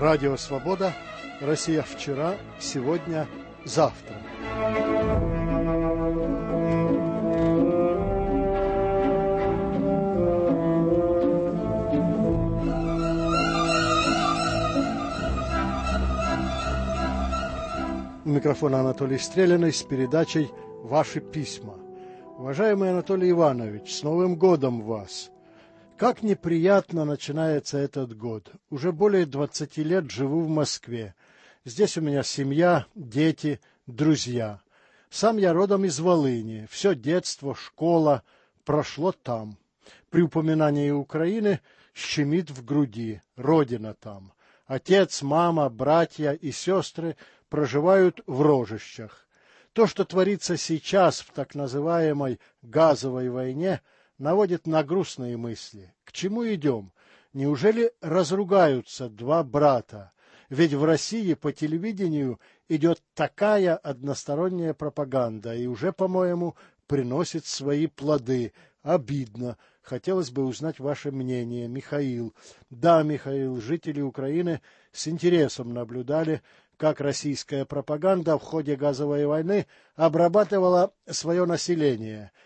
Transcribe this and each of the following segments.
Радио «Свобода», Россия вчера, сегодня, завтра. У микрофона Анатолий Стреляный с передачей «Ваши письма». Уважаемый Анатолий Иванович, с Новым годом вас! Как неприятно начинается этот год. Уже более 20 лет живу в Москве. Здесь у меня семья, дети, друзья. Сам я родом из Волыни. Все детство, школа прошло там. При упоминании Украины щемит в груди. Родина там. Отец, мама, братья и сестры проживают в рожищах. То, что творится сейчас в так называемой «газовой войне», – наводит на грустные мысли. К чему идем? Неужели разругаются два брата? Ведь в России по телевидению идет такая односторонняя пропаганда и уже, по-моему, приносит свои плоды. Обидно. Хотелось бы узнать ваше мнение, Михаил. Да, Михаил, жители Украины с интересом наблюдали, как российская пропаганда в ходе газовой войны обрабатывала свое население –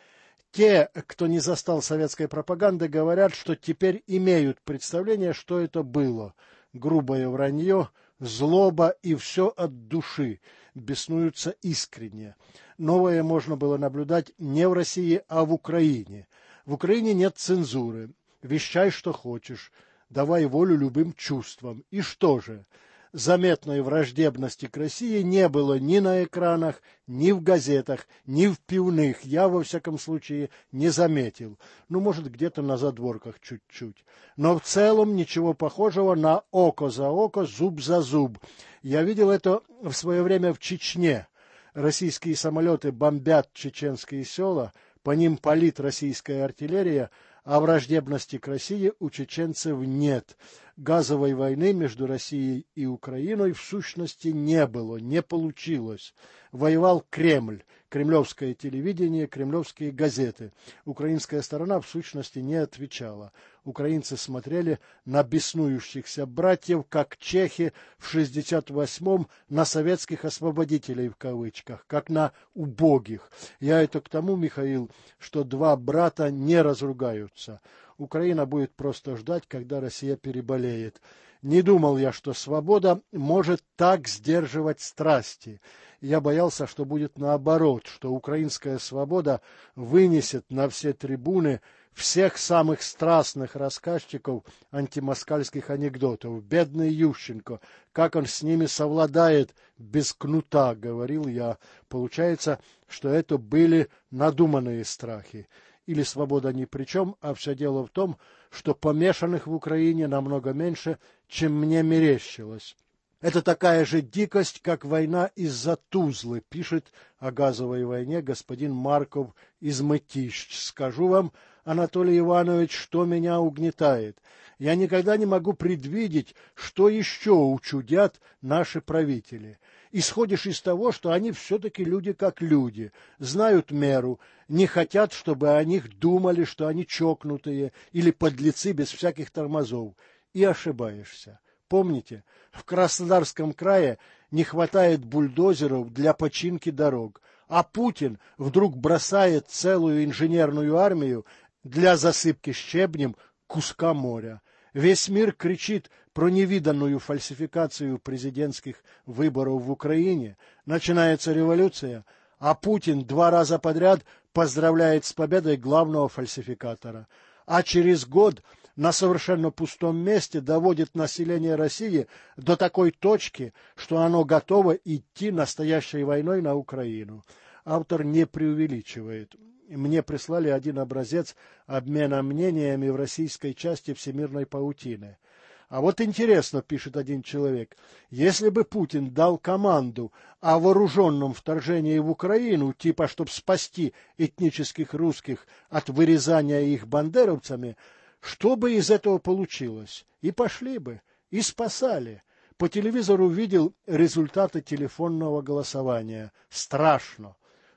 те, кто не застал советской пропаганды, говорят, что теперь имеют представление, что это было. Грубое вранье, злоба и все от души, беснуются искренне. Новое можно было наблюдать не в России, а в Украине. В Украине нет цензуры. Вещай, что хочешь, давай волю любым чувствам. И что же? заметной враждебности к России не было ни на экранах, ни в газетах, ни в пивных. Я, во всяком случае, не заметил. Ну, может, где-то на задворках чуть-чуть. Но в целом ничего похожего на око за око, зуб за зуб. Я видел это в свое время в Чечне. Российские самолеты бомбят чеченские села, по ним палит российская артиллерия, а враждебности к России у чеченцев нет газовой войны между Россией и Украиной в сущности не было, не получилось. Воевал Кремль, кремлевское телевидение, кремлевские газеты. Украинская сторона в сущности не отвечала. Украинцы смотрели на беснующихся братьев, как чехи в 68-м на советских освободителей в кавычках, как на убогих. Я это к тому, Михаил, что два брата не разругаются. Украина будет просто ждать, когда Россия переболеет. Не думал я, что свобода может так сдерживать страсти. Я боялся, что будет наоборот, что украинская свобода вынесет на все трибуны всех самых страстных рассказчиков антимоскальских анекдотов. Бедный Ющенко, как он с ними совладает без кнута, говорил я. Получается, что это были надуманные страхи или свобода ни при чем, а все дело в том, что помешанных в Украине намного меньше, чем мне мерещилось. Это такая же дикость, как война из-за Тузлы, пишет о газовой войне господин Марков из Мытищ. Скажу вам, Анатолий Иванович, что меня угнетает. Я никогда не могу предвидеть, что еще учудят наши правители исходишь из того, что они все-таки люди как люди, знают меру, не хотят, чтобы о них думали, что они чокнутые или подлецы без всяких тормозов, и ошибаешься. Помните, в Краснодарском крае не хватает бульдозеров для починки дорог, а Путин вдруг бросает целую инженерную армию для засыпки щебнем куска моря. Весь мир кричит про невиданную фальсификацию президентских выборов в Украине, начинается революция, а Путин два раза подряд поздравляет с победой главного фальсификатора. А через год на совершенно пустом месте доводит население России до такой точки, что оно готово идти настоящей войной на Украину. Автор не преувеличивает. Мне прислали один образец обмена мнениями в российской части всемирной паутины – а вот интересно, пишет один человек, если бы Путин дал команду о вооруженном вторжении в Украину, типа, чтобы спасти этнических русских от вырезания их бандеровцами, что бы из этого получилось? И пошли бы, и спасали. По телевизору видел результаты телефонного голосования. Страшно.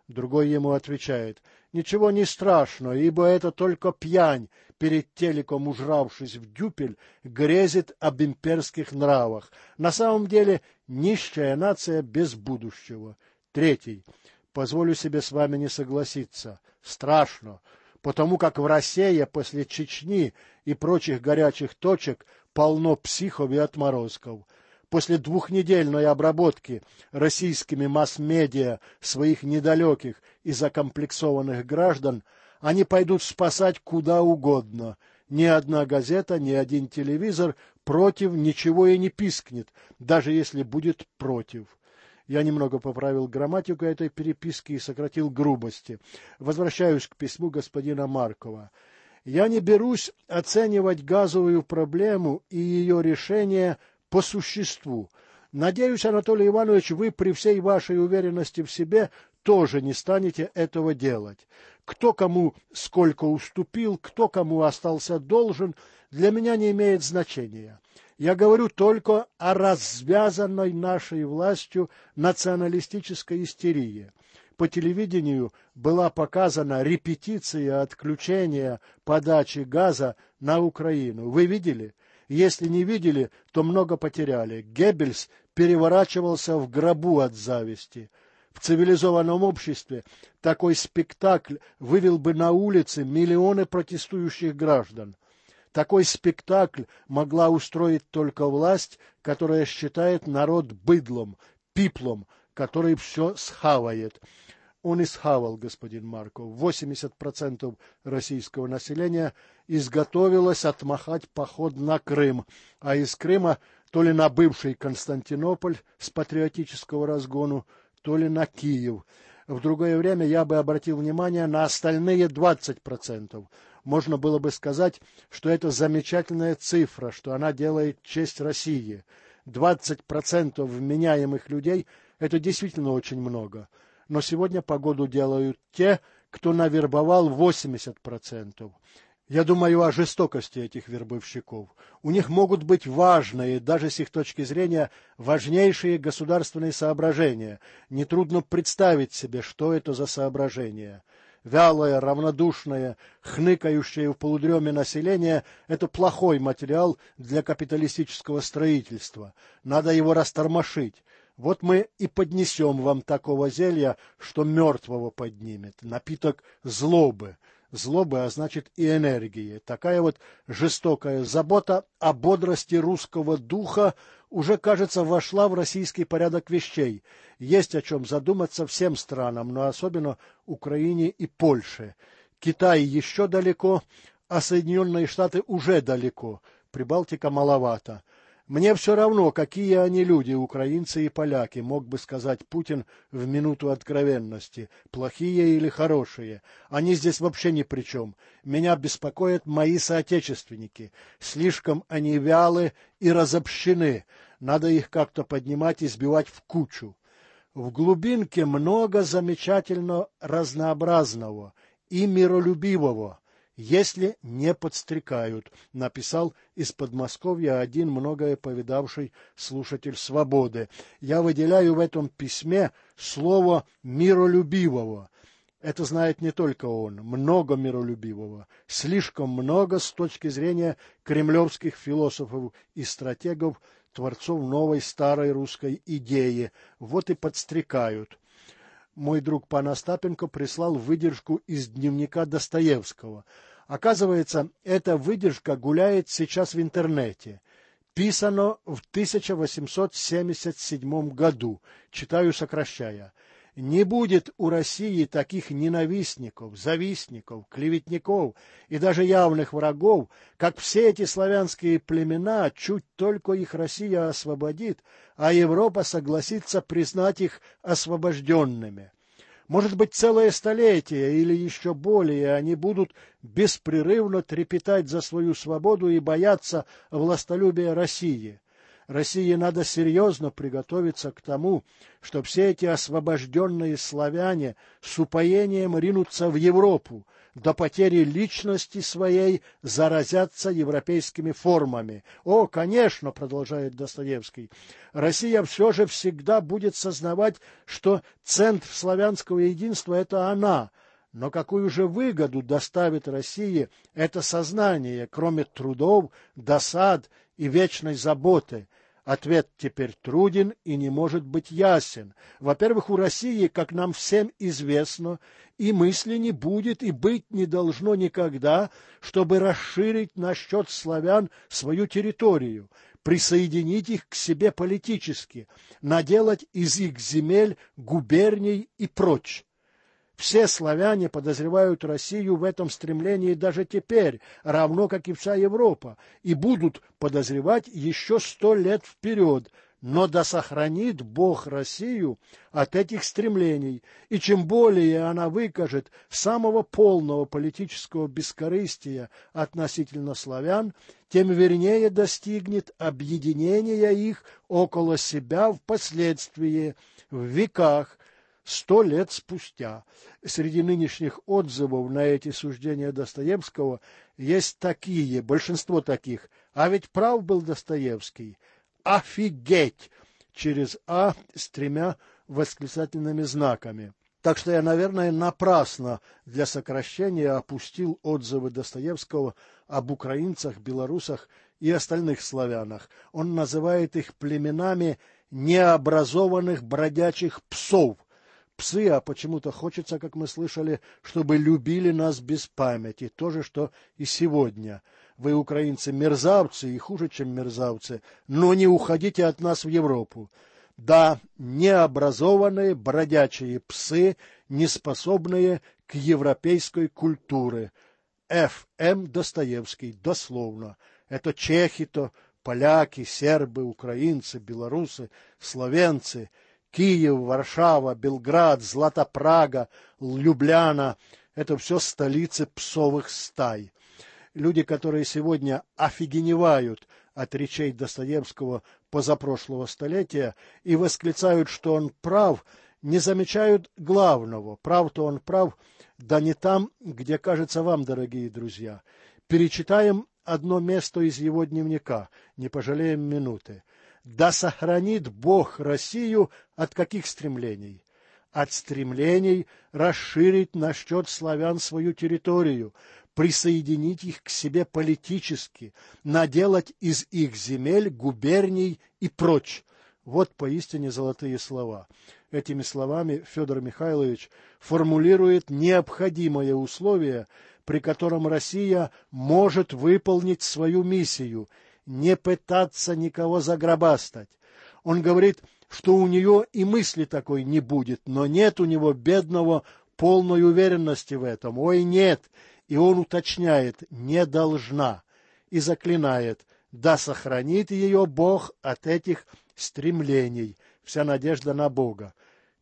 Другой ему отвечает, ничего не страшно, ибо это только пьянь, перед телеком ужравшись в дюпель, грезит об имперских нравах. На самом деле нищая нация без будущего. Третий. Позволю себе с вами не согласиться. Страшно, потому как в России после Чечни и прочих горячих точек полно психов и отморозков после двухнедельной обработки российскими масс-медиа своих недалеких и закомплексованных граждан, они пойдут спасать куда угодно. Ни одна газета, ни один телевизор против ничего и не пискнет, даже если будет против. Я немного поправил грамматику этой переписки и сократил грубости. Возвращаюсь к письму господина Маркова. Я не берусь оценивать газовую проблему и ее решение – по существу. Надеюсь, Анатолий Иванович, вы при всей вашей уверенности в себе тоже не станете этого делать. Кто кому сколько уступил, кто кому остался должен, для меня не имеет значения. Я говорю только о развязанной нашей властью националистической истерии. По телевидению была показана репетиция отключения подачи газа на Украину. Вы видели? Если не видели, то много потеряли. Геббельс переворачивался в гробу от зависти. В цивилизованном обществе такой спектакль вывел бы на улицы миллионы протестующих граждан. Такой спектакль могла устроить только власть, которая считает народ быдлом, пиплом, который все схавает. Он и схавал, господин Марков. 80% российского населения – изготовилась отмахать поход на Крым, а из Крыма то ли на бывший Константинополь с патриотического разгону, то ли на Киев. В другое время я бы обратил внимание на остальные 20%. Можно было бы сказать, что это замечательная цифра, что она делает честь России. 20% вменяемых людей это действительно очень много. Но сегодня погоду делают те, кто навербовал 80%. Я думаю о жестокости этих вербовщиков. У них могут быть важные, даже с их точки зрения, важнейшие государственные соображения. Нетрудно представить себе, что это за соображения. Вялое, равнодушное, хныкающее в полудреме население – это плохой материал для капиталистического строительства. Надо его растормошить. Вот мы и поднесем вам такого зелья, что мертвого поднимет, напиток злобы – злобы, а значит и энергии. Такая вот жестокая забота о бодрости русского духа уже, кажется, вошла в российский порядок вещей. Есть о чем задуматься всем странам, но особенно Украине и Польше. Китай еще далеко, а Соединенные Штаты уже далеко, Прибалтика маловато. Мне все равно, какие они люди, украинцы и поляки, мог бы сказать Путин в минуту откровенности, плохие или хорошие. Они здесь вообще ни при чем. Меня беспокоят мои соотечественники. Слишком они вялы и разобщены. Надо их как-то поднимать и сбивать в кучу. В глубинке много замечательно разнообразного и миролюбивого если не подстрекают, написал из Подмосковья один многое повидавший слушатель «Свободы». Я выделяю в этом письме слово «миролюбивого». Это знает не только он, много миролюбивого, слишком много с точки зрения кремлевских философов и стратегов, творцов новой старой русской идеи. Вот и подстрекают мой друг Пан Остапенко прислал выдержку из дневника Достоевского – Оказывается, эта выдержка гуляет сейчас в интернете. Писано в 1877 году, читаю сокращая. Не будет у России таких ненавистников, завистников, клеветников и даже явных врагов, как все эти славянские племена, чуть только их Россия освободит, а Европа согласится признать их освобожденными. Может быть, целое столетие или еще более они будут беспрерывно трепетать за свою свободу и бояться властолюбия России. России надо серьезно приготовиться к тому, что все эти освобожденные славяне с упоением ринутся в Европу, до потери личности своей заразятся европейскими формами. О, конечно, продолжает Достоевский, Россия все же всегда будет сознавать, что центр славянского единства – это она – но какую же выгоду доставит России это сознание, кроме трудов, досад и вечной заботы? Ответ теперь труден и не может быть ясен. Во-первых, у России, как нам всем известно, и мысли не будет и быть не должно никогда, чтобы расширить насчет славян свою территорию, присоединить их к себе политически, наделать из их земель губерний и прочь. Все славяне подозревают Россию в этом стремлении даже теперь, равно как и вся Европа, и будут подозревать еще сто лет вперед. Но да сохранит Бог Россию от этих стремлений, и чем более она выкажет самого полного политического бескорыстия относительно славян, тем вернее достигнет объединения их около себя впоследствии, в веках – сто лет спустя. Среди нынешних отзывов на эти суждения Достоевского есть такие, большинство таких. А ведь прав был Достоевский. Офигеть! Через «а» с тремя восклицательными знаками. Так что я, наверное, напрасно для сокращения опустил отзывы Достоевского об украинцах, белорусах и остальных славянах. Он называет их племенами необразованных бродячих псов, псы, а почему-то хочется, как мы слышали, чтобы любили нас без памяти, то же, что и сегодня. Вы, украинцы, мерзавцы и хуже, чем мерзавцы, но не уходите от нас в Европу. Да, необразованные бродячие псы, неспособные к европейской культуре. Ф. М. Достоевский, дословно. Это чехи-то, поляки, сербы, украинцы, белорусы, словенцы – Киев, Варшава, Белград, Златопрага, Любляна – это все столицы псовых стай. Люди, которые сегодня офигеневают от речей Достоевского позапрошлого столетия и восклицают, что он прав, не замечают главного. Прав-то он прав, да не там, где кажется вам, дорогие друзья. Перечитаем одно место из его дневника, не пожалеем минуты. Да сохранит Бог Россию от каких стремлений? От стремлений расширить на счет славян свою территорию, присоединить их к себе политически, наделать из их земель губерний и прочь. Вот поистине золотые слова. Этими словами Федор Михайлович формулирует необходимое условие, при котором Россия может выполнить свою миссию не пытаться никого загробастать. Он говорит, что у нее и мысли такой не будет, но нет у него бедного полной уверенности в этом. Ой, нет! И он уточняет, не должна, и заклинает, да сохранит ее Бог от этих стремлений, вся надежда на Бога.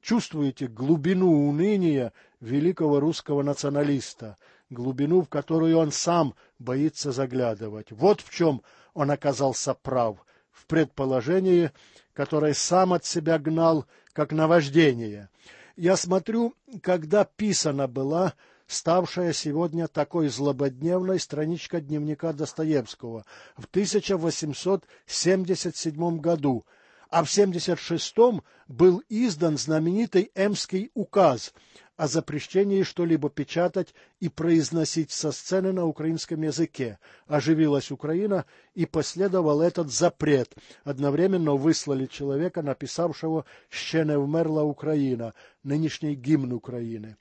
Чувствуете глубину уныния великого русского националиста, глубину, в которую он сам боится заглядывать. Вот в чем он оказался прав в предположении, которое сам от себя гнал как наваждение. Я смотрю, когда писана была ставшая сегодня такой злободневной страничка дневника Достоевского в 1877 году – а в 76-м был издан знаменитый Эмский указ о запрещении что-либо печатать и произносить со сцены на украинском языке. Оживилась Украина, и последовал этот запрет. Одновременно выслали человека, написавшего «Ще не вмерла Украина», нынешний гимн Украины.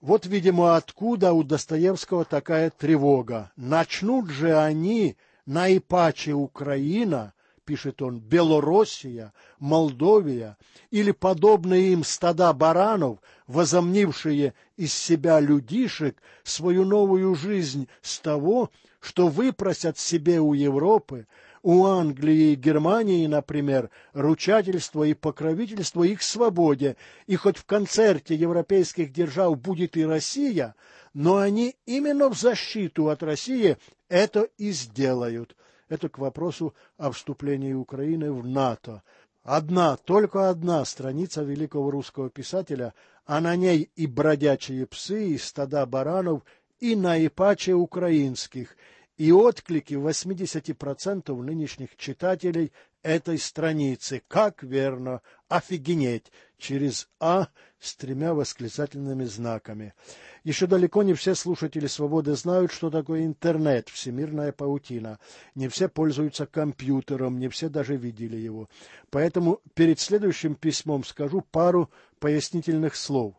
Вот, видимо, откуда у Достоевского такая тревога. Начнут же они, наипаче Украина, пишет он, Белоруссия, Молдовия или подобные им стада баранов, возомнившие из себя людишек, свою новую жизнь с того, что выпросят себе у Европы, у Англии и Германии, например, ручательство и покровительство их свободе, и хоть в концерте европейских держав будет и Россия, но они именно в защиту от России это и сделают. Это к вопросу о вступлении Украины в НАТО. Одна, только одна страница великого русского писателя, а на ней и бродячие псы, и стада баранов, и наипаче украинских, и отклики 80% нынешних читателей этой страницы. Как верно! Офигенеть! Через «А» с тремя восклицательными знаками. Еще далеко не все слушатели «Свободы» знают, что такое интернет, всемирная паутина. Не все пользуются компьютером, не все даже видели его. Поэтому перед следующим письмом скажу пару пояснительных слов.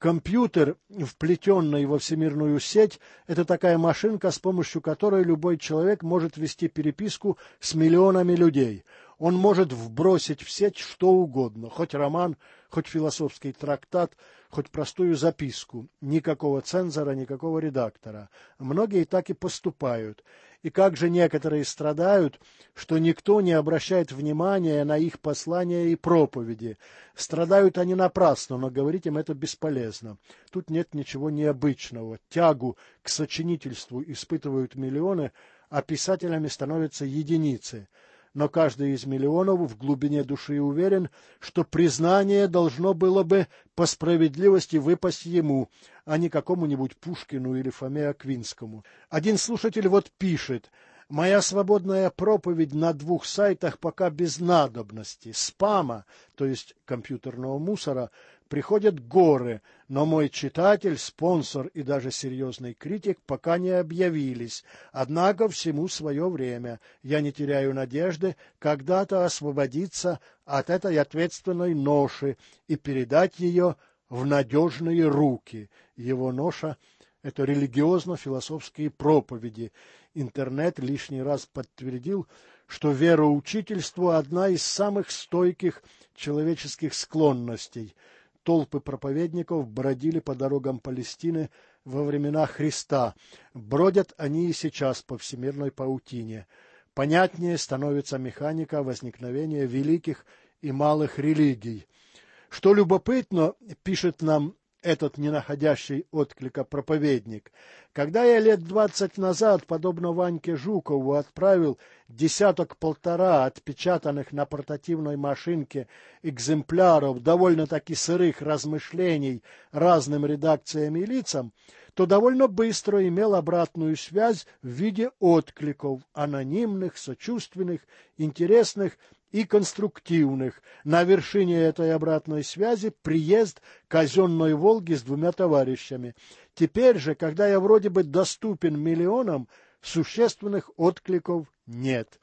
Компьютер, вплетенный во всемирную сеть, это такая машинка, с помощью которой любой человек может вести переписку с миллионами людей. Он может вбросить в сеть что угодно, хоть роман, хоть философский трактат, хоть простую записку. Никакого цензора, никакого редактора. Многие так и поступают. И как же некоторые страдают, что никто не обращает внимания на их послания и проповеди. Страдают они напрасно, но говорить им это бесполезно. Тут нет ничего необычного. Тягу к сочинительству испытывают миллионы, а писателями становятся единицы – но каждый из миллионов в глубине души уверен, что признание должно было бы по справедливости выпасть ему, а не какому-нибудь Пушкину или Фоме Аквинскому. Один слушатель вот пишет: Моя свободная проповедь на двух сайтах пока без надобности. Спама, то есть компьютерного мусора, приходят горы, но мой читатель, спонсор и даже серьезный критик пока не объявились. Однако всему свое время. Я не теряю надежды когда-то освободиться от этой ответственной ноши и передать ее в надежные руки. Его ноша — это религиозно-философские проповеди. Интернет лишний раз подтвердил, что вероучительство — одна из самых стойких человеческих склонностей — толпы проповедников бродили по дорогам Палестины во времена Христа. Бродят они и сейчас по всемирной паутине. Понятнее становится механика возникновения великих и малых религий. Что любопытно, пишет нам этот не находящий отклика проповедник. Когда я лет двадцать назад, подобно Ваньке Жукову, отправил десяток-полтора отпечатанных на портативной машинке экземпляров довольно-таки сырых размышлений разным редакциям и лицам, то довольно быстро имел обратную связь в виде откликов, анонимных, сочувственных, интересных и конструктивных. На вершине этой обратной связи приезд казенной «Волги» с двумя товарищами. Теперь же, когда я вроде бы доступен миллионам, существенных откликов нет.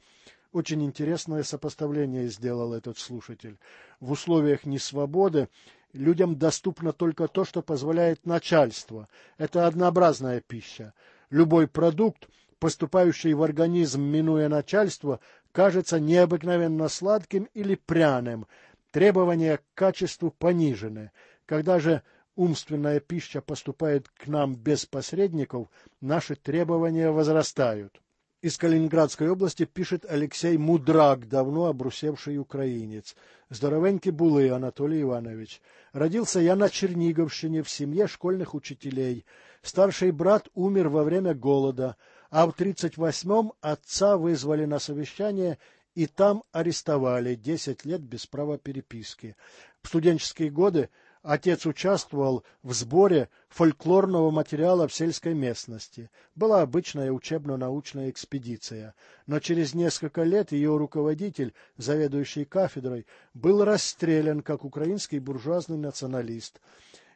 Очень интересное сопоставление сделал этот слушатель. В условиях несвободы людям доступно только то, что позволяет начальство. Это однообразная пища. Любой продукт, поступающий в организм, минуя начальство, кажется необыкновенно сладким или пряным, требования к качеству понижены. Когда же умственная пища поступает к нам без посредников, наши требования возрастают. Из Калининградской области пишет Алексей Мудрак, давно обрусевший украинец. Здоровенький Булы Анатолий Иванович. Родился я на Черниговщине в семье школьных учителей. Старший брат умер во время голода а в 38-м отца вызвали на совещание и там арестовали 10 лет без права переписки. В студенческие годы отец участвовал в сборе фольклорного материала в сельской местности. Была обычная учебно-научная экспедиция, но через несколько лет ее руководитель, заведующий кафедрой, был расстрелян как украинский буржуазный националист.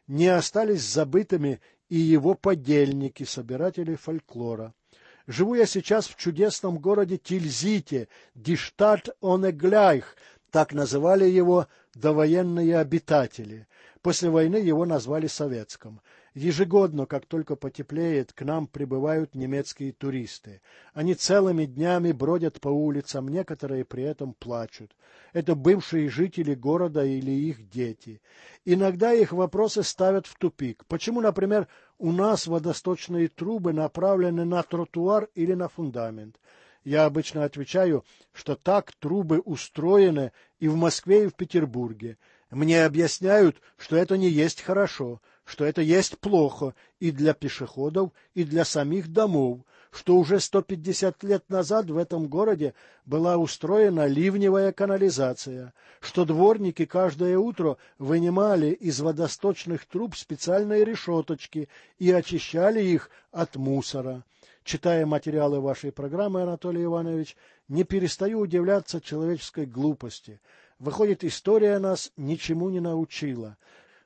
Не остались забытыми и его подельники, собиратели фольклора. Живу я сейчас в чудесном городе Тильзите, Диштат Онегляйх, так называли его довоенные обитатели. После войны его назвали советским. Ежегодно, как только потеплеет, к нам прибывают немецкие туристы. Они целыми днями бродят по улицам, некоторые при этом плачут. Это бывшие жители города или их дети. Иногда их вопросы ставят в тупик. Почему, например, у нас водосточные трубы направлены на тротуар или на фундамент. Я обычно отвечаю, что так трубы устроены и в Москве, и в Петербурге. Мне объясняют, что это не есть хорошо, что это есть плохо и для пешеходов, и для самих домов, что уже 150 лет назад в этом городе была устроена ливневая канализация, что дворники каждое утро вынимали из водосточных труб специальные решеточки и очищали их от мусора. Читая материалы вашей программы, Анатолий Иванович, не перестаю удивляться человеческой глупости. Выходит, история нас ничему не научила.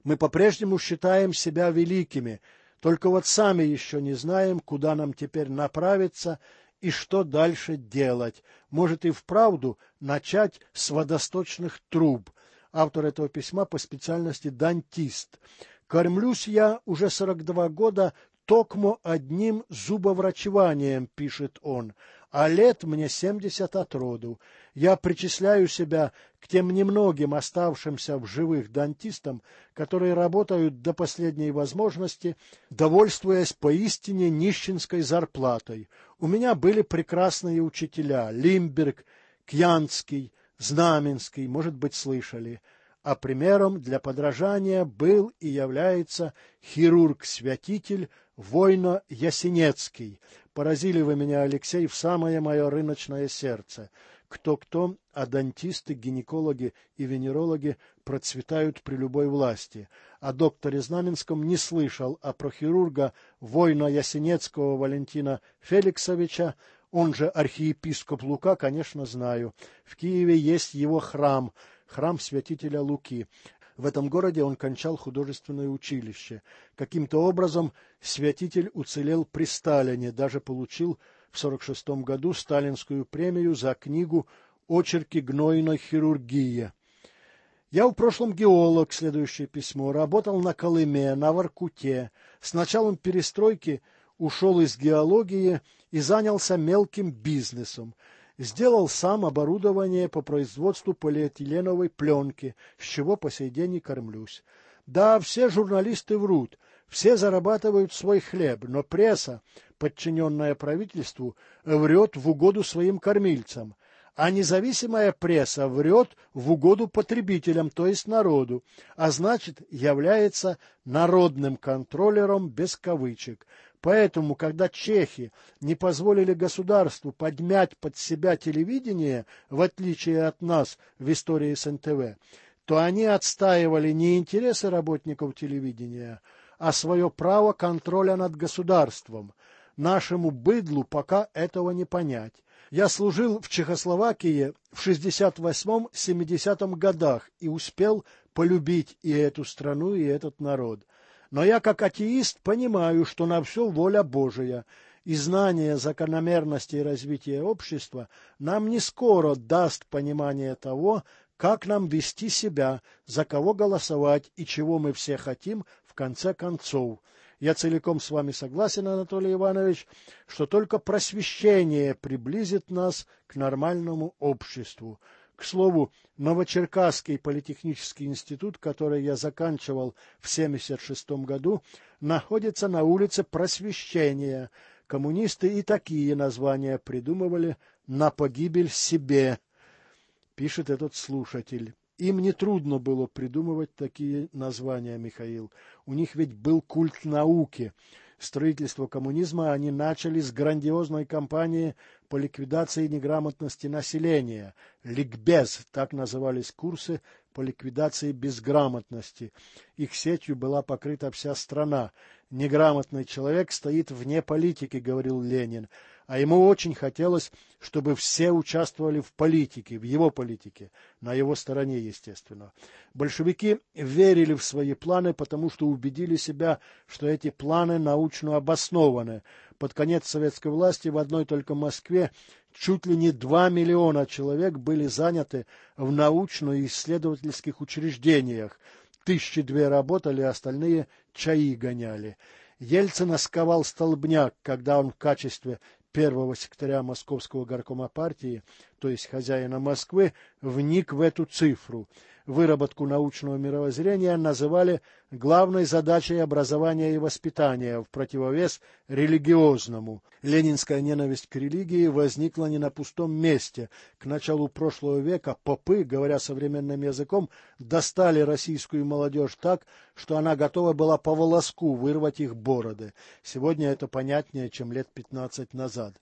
Мы по-прежнему считаем себя великими, только вот сами еще не знаем, куда нам теперь направиться и что дальше делать. Может и вправду начать с водосточных труб. Автор этого письма по специальности дантист. Кормлюсь я уже 42 года токмо одним зубоврачеванием, пишет он, а лет мне семьдесят от роду. Я причисляю себя к тем немногим оставшимся в живых дантистам, которые работают до последней возможности, довольствуясь поистине нищенской зарплатой. У меня были прекрасные учителя — Лимберг, Кьянский, Знаменский, может быть, слышали — а примером для подражания был и является хирург-святитель Война Ясенецкий. Поразили вы меня, Алексей, в самое мое рыночное сердце. Кто-кто, а дантисты, гинекологи и венерологи процветают при любой власти. О докторе Знаменском не слышал, а про хирурга Война Ясенецкого Валентина Феликсовича он же архиепископ Лука, конечно, знаю. В Киеве есть его храм, храм святителя Луки. В этом городе он кончал художественное училище. Каким-то образом святитель уцелел при Сталине, даже получил в 1946 году сталинскую премию за книгу «Очерки гнойной хирургии». Я в прошлом геолог, следующее письмо, работал на Колыме, на Воркуте. С началом перестройки ушел из геологии и занялся мелким бизнесом сделал сам оборудование по производству полиэтиленовой пленки, с чего по сей день и кормлюсь. Да, все журналисты врут, все зарабатывают свой хлеб, но пресса, подчиненная правительству, врет в угоду своим кормильцам, а независимая пресса врет в угоду потребителям, то есть народу, а значит, является народным контроллером без кавычек – Поэтому, когда чехи не позволили государству поднять под себя телевидение, в отличие от нас в истории с НТВ, то они отстаивали не интересы работников телевидения, а свое право контроля над государством. Нашему быдлу пока этого не понять. Я служил в Чехословакии в 68-70 годах и успел полюбить и эту страну, и этот народ. Но я, как атеист, понимаю, что на все воля Божия, и знание закономерностей развития общества нам не скоро даст понимание того, как нам вести себя, за кого голосовать и чего мы все хотим в конце концов. Я целиком с вами согласен, Анатолий Иванович, что только просвещение приблизит нас к нормальному обществу. К слову, Новочеркасский политехнический институт, который я заканчивал в 1976 году, находится на улице Просвещения. Коммунисты и такие названия придумывали на погибель себе, пишет этот слушатель. Им не трудно было придумывать такие названия, Михаил. У них ведь был культ науки строительство коммунизма они начали с грандиозной кампании по ликвидации неграмотности населения, ликбез, так назывались курсы по ликвидации безграмотности. Их сетью была покрыта вся страна. Неграмотный человек стоит вне политики, говорил Ленин, а ему очень хотелось, чтобы все участвовали в политике, в его политике, на его стороне, естественно. Большевики верили в свои планы, потому что убедили себя, что эти планы научно обоснованы. Под конец советской власти в одной только Москве чуть ли не 2 миллиона человек были заняты в научно-исследовательских учреждениях. Тысячи две работали, а остальные чаи гоняли. Ельцин сковал столбняк, когда он в качестве первого секретаря Московского горкома партии, то есть хозяина Москвы, вник в эту цифру. Выработку научного мировоззрения называли главной задачей образования и воспитания в противовес религиозному. Ленинская ненависть к религии возникла не на пустом месте. К началу прошлого века попы, говоря современным языком, достали российскую молодежь так, что она готова была по волоску вырвать их бороды. Сегодня это понятнее, чем лет 15 назад.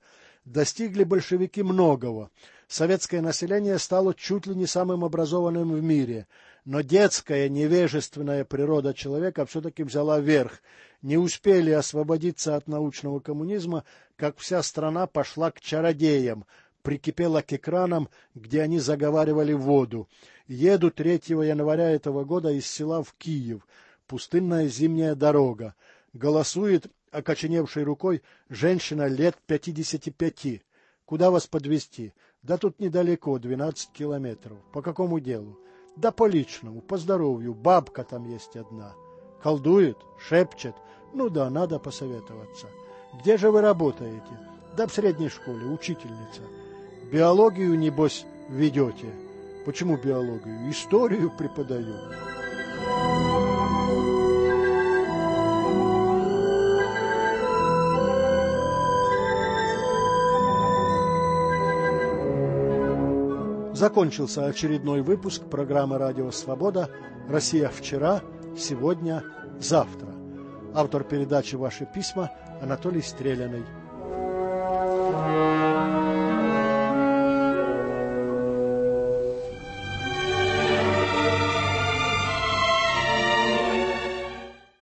Достигли большевики многого советское население стало чуть ли не самым образованным в мире, но детская невежественная природа человека все таки взяла верх. Не успели освободиться от научного коммунизма, как вся страна пошла к чародеям, прикипела к экранам, где они заговаривали воду. Еду 3 января этого года из села в Киев. Пустынная зимняя дорога. Голосует окоченевшей рукой женщина лет пятидесяти пяти. Куда вас подвести? Да тут недалеко, 12 километров. По какому делу? Да по личному, по здоровью. Бабка там есть одна. Колдует, шепчет. Ну да, надо посоветоваться. Где же вы работаете? Да в средней школе, учительница. Биологию, небось, ведете. Почему биологию? Историю преподаю. Закончился очередной выпуск программы «Радио Свобода. Россия вчера, сегодня, завтра». Автор передачи «Ваши письма» Анатолий Стреляный.